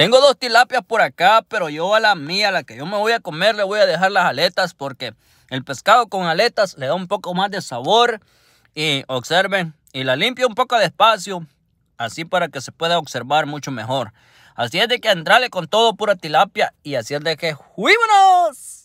Tengo dos tilapias por acá, pero yo a la mía, a la que yo me voy a comer, le voy a dejar las aletas porque el pescado con aletas le da un poco más de sabor. Y observen, y la limpio un poco despacio, así para que se pueda observar mucho mejor. Así es de que Andrale con todo pura tilapia y así es de que ¡juímonos!